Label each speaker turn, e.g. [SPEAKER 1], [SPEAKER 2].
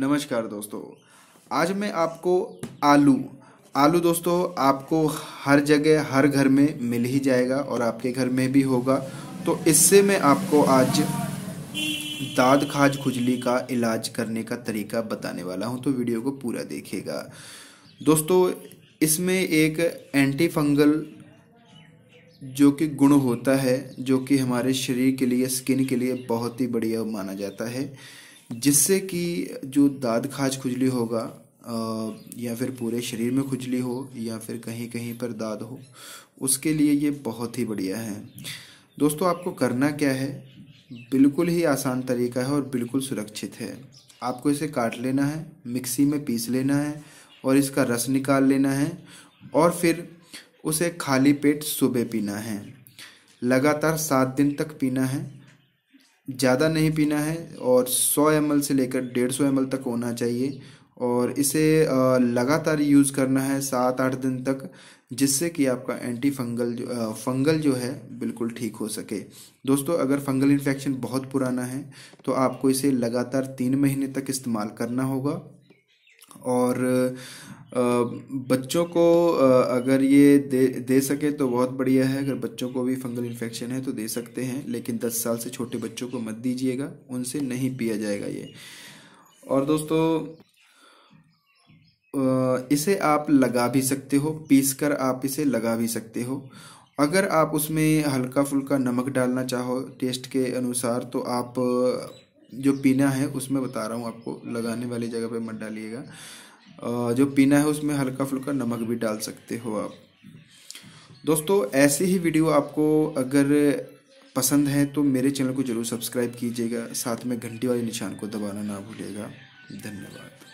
[SPEAKER 1] नमस्कार दोस्तों आज मैं आपको आलू आलू दोस्तों आपको हर जगह हर घर में मिल ही जाएगा और आपके घर में भी होगा तो इससे मैं आपको आज दाद खाज खुजली का इलाज करने का तरीका बताने वाला हूं तो वीडियो को पूरा देखिएगा दोस्तों इसमें एक एंटी फंगल जो कि गुण होता है जो कि हमारे शरीर के लिए स्किन के लिए बहुत ही बढ़िया माना जाता है जिससे कि जो दाद खाज खुजली होगा या फिर पूरे शरीर में खुजली हो या फिर कहीं कहीं पर दाद हो उसके लिए ये बहुत ही बढ़िया है दोस्तों आपको करना क्या है बिल्कुल ही आसान तरीका है और बिल्कुल सुरक्षित है आपको इसे काट लेना है मिक्सी में पीस लेना है और इसका रस निकाल लेना है और फिर उसे खाली पेट सुबह पीना है लगातार सात दिन तक पीना है ज़्यादा नहीं पीना है और 100 एम से लेकर 150 एम तक होना चाहिए और इसे लगातार यूज़ करना है सात आठ दिन तक जिससे कि आपका एंटी फंगल जो फंगल जो है बिल्कुल ठीक हो सके दोस्तों अगर फंगल इन्फेक्शन बहुत पुराना है तो आपको इसे लगातार तीन महीने तक इस्तेमाल करना होगा और बच्चों को अगर ये दे दे सके तो बहुत बढ़िया है अगर बच्चों को भी फंगल इन्फेक्शन है तो दे सकते हैं लेकिन 10 साल से छोटे बच्चों को मत दीजिएगा उनसे नहीं पिया जाएगा ये और दोस्तों इसे आप लगा भी सकते हो पीस कर आप इसे लगा भी सकते हो अगर आप उसमें हल्का फुल्का नमक डालना चाहो टेस्ट के अनुसार तो आप जो पीना है उसमें बता रहा हूँ आपको लगाने वाली जगह पे मत डालिएगा जो पीना है उसमें हल्का फुल्का नमक भी डाल सकते हो आप दोस्तों ऐसे ही वीडियो आपको अगर पसंद है तो मेरे चैनल को ज़रूर सब्सक्राइब कीजिएगा साथ में घंटी वाले निशान को दबाना ना भूलिएगा धन्यवाद